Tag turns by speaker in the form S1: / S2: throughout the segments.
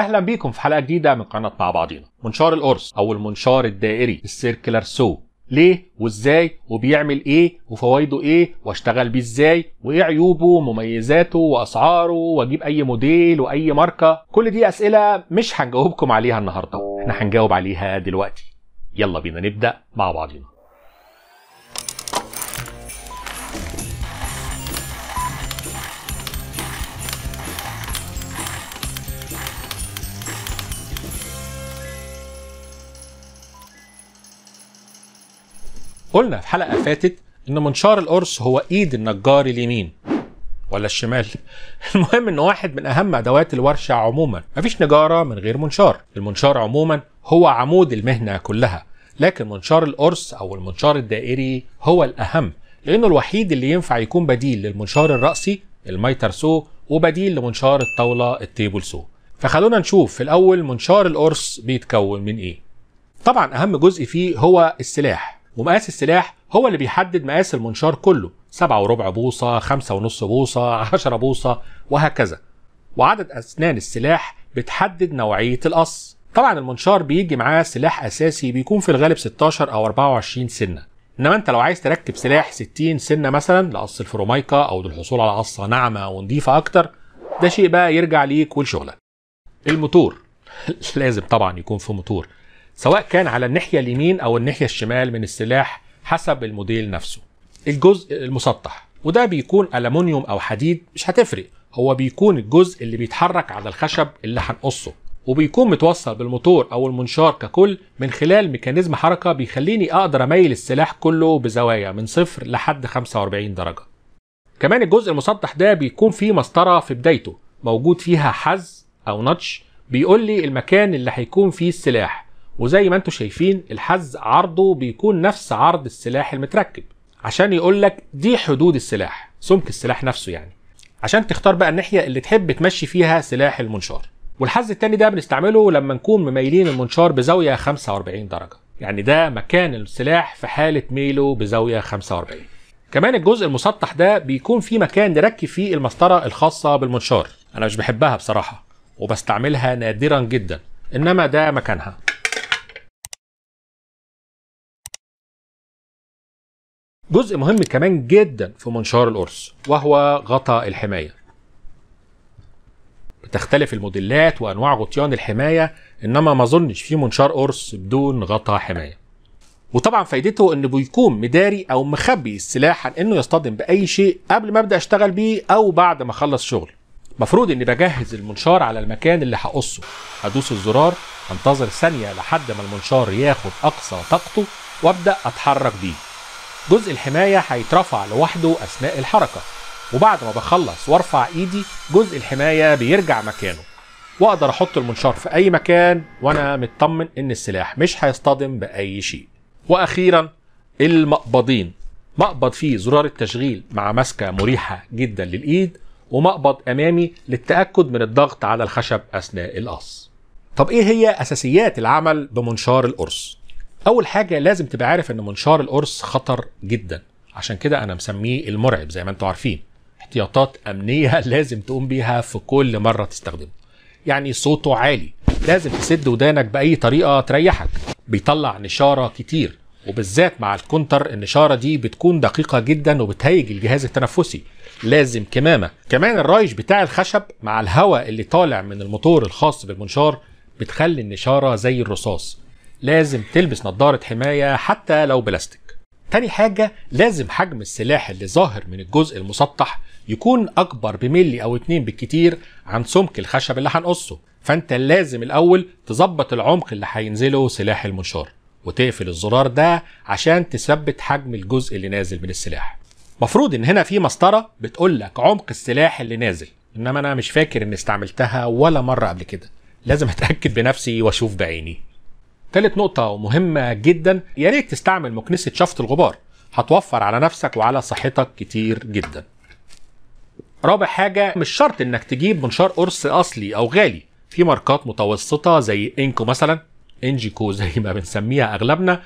S1: اهلا بيكم في حلقه جديده من قناه مع بعضينا منشار القرص او المنشار الدائري السيركلر سو ليه وازاي وبيعمل ايه وفوائده ايه واشتغل بيه ازاي وايه عيوبه ومميزاته واسعاره واجيب اي موديل واي ماركه كل دي اسئله مش هنجاوبكم عليها النهارده احنا هنجاوب عليها دلوقتي يلا بينا نبدا مع بعضينا قلنا في حلقه فاتت ان منشار القرص هو ايد النجار اليمين ولا الشمال المهم ان واحد من اهم ادوات الورشه عموما مفيش نجاره من غير منشار المنشار عموما هو عمود المهنه كلها لكن منشار القرص او المنشار الدائري هو الاهم لانه الوحيد اللي ينفع يكون بديل للمنشار الراسي الميتر سو وبديل لمنشار الطاوله التيبل سو فخلونا نشوف في الاول منشار القرص بيتكون من ايه طبعا اهم جزء فيه هو السلاح ومقاس السلاح هو اللي بيحدد مقاس المنشار كله سبعة وربع بوصة خمسة ونص بوصة عشرة بوصة وهكذا وعدد أسنان السلاح بتحدد نوعية القص طبعا المنشار بيجي معاه سلاح أساسي بيكون في الغالب 16 أو 24 سنة إنما أنت لو عايز تركب سلاح 60 سنة مثلا لقص الفرومايكا أو للحصول على قصة ناعمة ونضيفة أكتر ده شيء بقى يرجع ليك ولشغلك الموتور لازم طبعا يكون في موتور سواء كان على الناحية اليمين أو الناحية الشمال من السلاح حسب الموديل نفسه الجزء المسطح وده بيكون ألمونيوم أو حديد مش هتفرق هو بيكون الجزء اللي بيتحرك على الخشب اللي هنقصه وبيكون متوصل بالموتور او المنشار ككل من خلال ميكانيزم حركه بيخليني اقدر اميل السلاح كله بزوايا من صفر لحد 45 درجه. كمان الجزء المسطح ده بيكون فيه مسطره في بدايته موجود فيها حز او نتش بيقول لي المكان اللي هيكون فيه السلاح وزي ما انتم شايفين الحز عرضه بيكون نفس عرض السلاح المتركب عشان يقول لك دي حدود السلاح سمك السلاح نفسه يعني عشان تختار بقى الناحيه اللي تحب تمشي فيها سلاح المنشار والحز التاني ده بنستعمله لما نكون مميلين المنشار بزاويه 45 درجه يعني ده مكان السلاح في حاله ميله بزاويه 45 كمان الجزء المسطح ده بيكون فيه مكان نركب فيه المسطره الخاصه بالمنشار انا مش بحبها بصراحه وبستعملها نادرا جدا انما ده مكانها جزء مهم كمان جدا في منشار القرص وهو غطاء الحماية بتختلف الموديلات وأنواع غطيان الحماية إنما ما أظنش في منشار قرص بدون غطاء حماية وطبعا فايدته انه بيكون مداري او مخبي السلاح عن انه يصطدم باي شيء قبل ما ابدا اشتغل بيه او بعد ما اخلص شغلي مفروض اني بجهز المنشار على المكان اللي هقصه هدوس الزرار انتظر ثانيه لحد ما المنشار ياخد اقصى طاقته وابدا اتحرك بيه جزء الحماية هيترفع لوحده أثناء الحركة وبعد ما بخلص وارفع ايدي جزء الحماية بيرجع مكانه واقدر احط المنشار في اي مكان وانا مطمن ان السلاح مش هيصطدم باي شيء واخيرا المقبضين مقبض فيه زرار التشغيل مع ماسكة مريحة جدا للايد ومقبض امامي للتأكد من الضغط على الخشب اثناء القص طب ايه هي اساسيات العمل بمنشار القرص اول حاجه لازم تبقى عارف ان منشار القرص خطر جدا عشان كده انا مسميه المرعب زي ما انتم عارفين احتياطات امنيه لازم تقوم بيها في كل مره تستخدمه يعني صوته عالي لازم تسد ودانك باي طريقه تريحك بيطلع نشاره كتير وبالذات مع الكونتر النشاره دي بتكون دقيقه جدا وبتهيج الجهاز التنفسي لازم كمامه كمان الرايش بتاع الخشب مع الهواء اللي طالع من الموتور الخاص بالمنشار بتخلي النشاره زي الرصاص لازم تلبس نظارة حماية حتى لو بلاستيك تاني حاجة لازم حجم السلاح اللي ظاهر من الجزء المسطح يكون أكبر بملي أو اتنين بالكتير عن سمك الخشب اللي هنقصه فأنت لازم الأول تظبط العمق اللي هينزله سلاح المنشار وتقفل الزرار ده عشان تثبت حجم الجزء اللي نازل من السلاح مفروض ان هنا في مسطرة بتقولك عمق السلاح اللي نازل انما انا مش فاكر اني استعملتها ولا مرة قبل كده لازم اتأكد بنفسي واشوف بعيني تالت نقطة ومهمة جدا يا ريت تستعمل مكنسة شفط الغبار هتوفر على نفسك وعلى صحتك كتير جدا رابع حاجة مش شرط انك تجيب منشار قرص اصلي او غالي في ماركات متوسطة زي انكو مثلا انجيكو زي ما بنسميها اغلبنا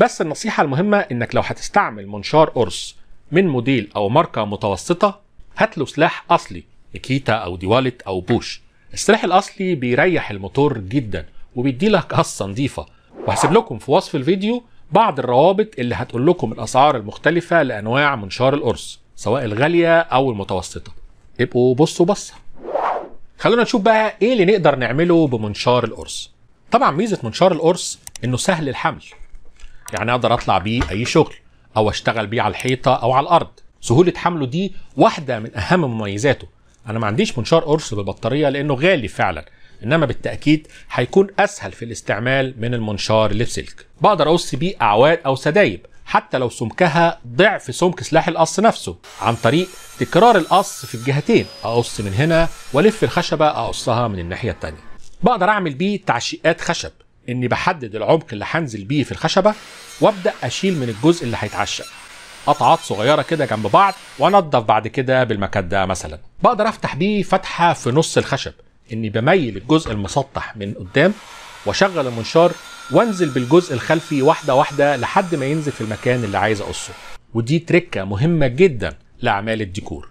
S1: بس النصيحة المهمة انك لو هتستعمل منشار قرص من موديل او ماركة متوسطة هات له سلاح اصلي اكيتا او ديوالت او بوش السلاح الاصلي بيريح الموتور جدا وبيدي لك قصه نظيفه وهسيب لكم في وصف الفيديو بعض الروابط اللي هتقول لكم الاسعار المختلفه لانواع منشار القرص سواء الغاليه او المتوسطه ابقوا بصوا بصه خلونا نشوف بقى ايه اللي نقدر نعمله بمنشار القرص طبعا ميزه منشار القرص انه سهل الحمل يعني اقدر اطلع بيه اي شغل او اشتغل بيه على الحيطه او على الارض سهوله حمله دي واحده من اهم مميزاته انا ما عنديش منشار قرص بالبطاريه لانه غالي فعلا انما بالتاكيد هيكون اسهل في الاستعمال من المنشار اللي بقدر اقص بيه اعواد او سدايب حتى لو سمكها ضعف سمك سلاح القص نفسه عن طريق تكرار القص في الجهتين اقص من هنا والف الخشبه اقصها من الناحيه الثانيه بقدر اعمل بيه تعشيقات خشب اني بحدد العمق اللي هنزل بيه في الخشبه وابدا اشيل من الجزء اللي هيتعشق قطعات صغيره كده جنب بعض وانضف بعد كده بالمكده مثلا بقدر افتح بيه فتحه في نص الخشب اني بميل الجزء المسطح من قدام واشغل المنشار وانزل بالجزء الخلفي واحده واحده لحد ما ينزل في المكان اللي عايز اقصه ودي تركه مهمه جدا لاعمال الديكور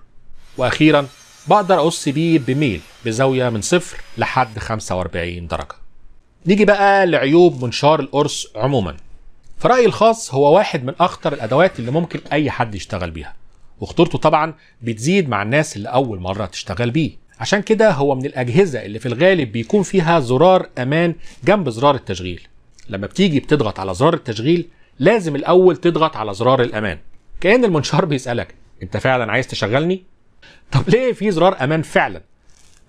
S1: واخيرا بقدر اقص بيه بميل بزاويه من صفر لحد 45 درجه نيجي بقى لعيوب منشار القرص عموما رايي الخاص هو واحد من أخطر الأدوات اللي ممكن أي حد يشتغل بيها وخطورته طبعا بتزيد مع الناس اللي أول مرة تشتغل بيه عشان كده هو من الأجهزة اللي في الغالب بيكون فيها زرار أمان جنب زرار التشغيل لما بتيجي بتضغط على زرار التشغيل لازم الأول تضغط على زرار الأمان كأن المنشار بيسألك أنت فعلا عايز تشغلني؟ طب ليه في زرار أمان فعلا؟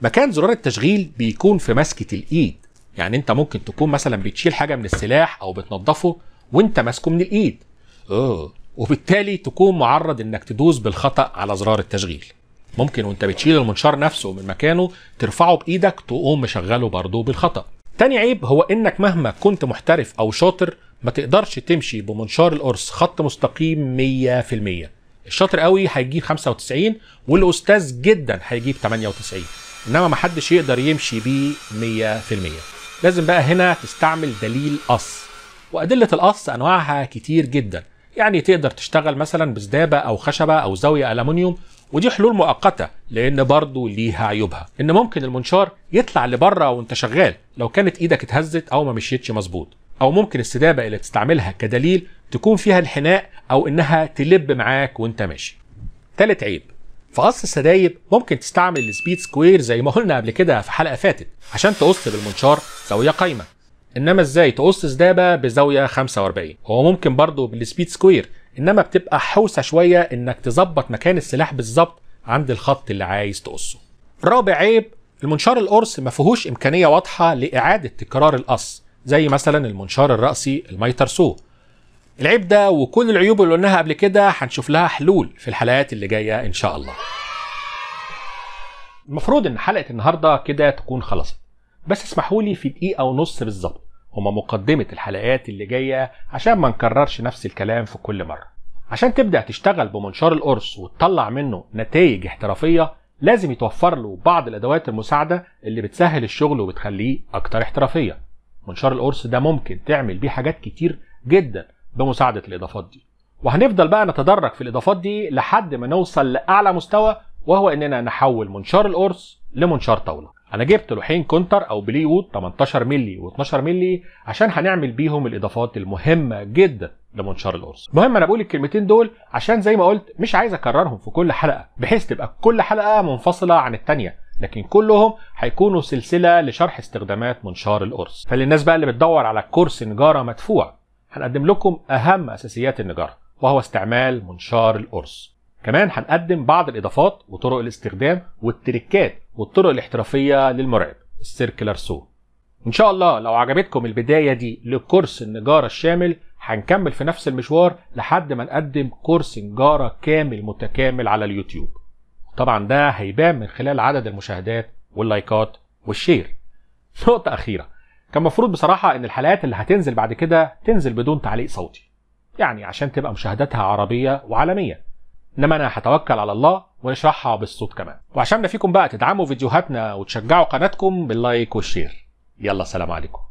S1: مكان زرار التشغيل بيكون في مسكة الإيد يعني أنت ممكن تكون مثلا بتشيل حاجة من السلاح أو بتنضفه وأنت ماسكه من الإيد أوه. وبالتالي تكون معرض انك تدوس بالخطأ على زرار التشغيل ممكن وانت بتشيل المنشار نفسه من مكانه ترفعه بايدك تقوم مشغله برضه بالخطا تاني عيب هو انك مهما كنت محترف او شاطر ما تقدرش تمشي بمنشار القرص خط مستقيم 100% الشاطر قوي هيجيب 95 والاستاذ جدا هيجيب 98 انما ما حدش يقدر يمشي بيه 100% لازم بقى هنا تستعمل دليل قص وادله القص انواعها كتير جدا يعني تقدر تشتغل مثلا بزدابه او خشبه او زاويه الومنيوم ودي حلول مؤقته لان برضه ليها عيوبها ان ممكن المنشار يطلع لبره وانت شغال لو كانت ايدك اتهزت او ما مشيتش مظبوط او ممكن السدابه اللي تستعملها كدليل تكون فيها انحناء او انها تلب معاك وانت ماشي تالت عيب في قص السدايب ممكن تستعمل السبيد سكوير زي ما قلنا قبل كده في حلقه فاتت عشان تقص بالمنشار زاويه قايمه انما ازاي تقص سدابه بزاويه 45 هو ممكن برضه بالسبيد سكوير انما بتبقى حوسه شويه انك تظبط مكان السلاح بالظبط عند الخط اللي عايز تقصه رابع عيب المنشار القرص ما فيهوش امكانيه واضحه لاعاده تكرار القص زي مثلا المنشار الراسي الميترسو العيب ده وكل العيوب اللي قلناها قبل كده هنشوف لها حلول في الحلقات اللي جايه ان شاء الله المفروض ان حلقه النهارده كده تكون خلصت بس اسمحوا لي في دقيقه ونص بالظبط هما مقدمة الحلقات اللي جاية عشان ما نكررش نفس الكلام في كل مرة عشان تبدأ تشتغل بمنشار القرص وتطلع منه نتائج احترافية لازم يتوفر له بعض الأدوات المساعدة اللي بتسهل الشغل وبتخليه أكتر احترافية منشار القرص ده ممكن تعمل بيه حاجات كتير جدا بمساعدة الإضافات دي وهنفضل بقى نتدرج في الإضافات دي لحد ما نوصل لأعلى مستوى وهو إننا نحول منشار القرص لمنشار طاولة انا جبت لوحين كونتر او بلي وود 18 مللي و12 مللي عشان هنعمل بيهم الاضافات المهمه جدا لمنشار القرص المهم انا بقول الكلمتين دول عشان زي ما قلت مش عايز اكررهم في كل حلقه بحيث تبقى كل حلقه منفصله عن الثانيه لكن كلهم هيكونوا سلسله لشرح استخدامات منشار القرص فللناس بقى اللي بتدور على كورس نجاره مدفوع هنقدم لكم اهم اساسيات النجاره وهو استعمال منشار القرص كمان هنقدم بعض الاضافات وطرق الاستخدام والتركات والطرق الاحترافيه للمرعب السيركلر سو ان شاء الله لو عجبتكم البدايه دي لكورس النجاره الشامل هنكمل في نفس المشوار لحد ما نقدم كورس نجاره كامل متكامل على اليوتيوب طبعا ده هيبان من خلال عدد المشاهدات واللايكات والشير نقطه اخيره كان المفروض بصراحه ان الحلقات اللي هتنزل بعد كده تنزل بدون تعليق صوتي يعني عشان تبقى مشاهداتها عربيه وعالميه انما انا هتوكل على الله ونشرحها بالصوت كمان وعشان نفيكم بقى تدعموا فيديوهاتنا وتشجعوا قناتكم باللايك والشير يلا سلام عليكم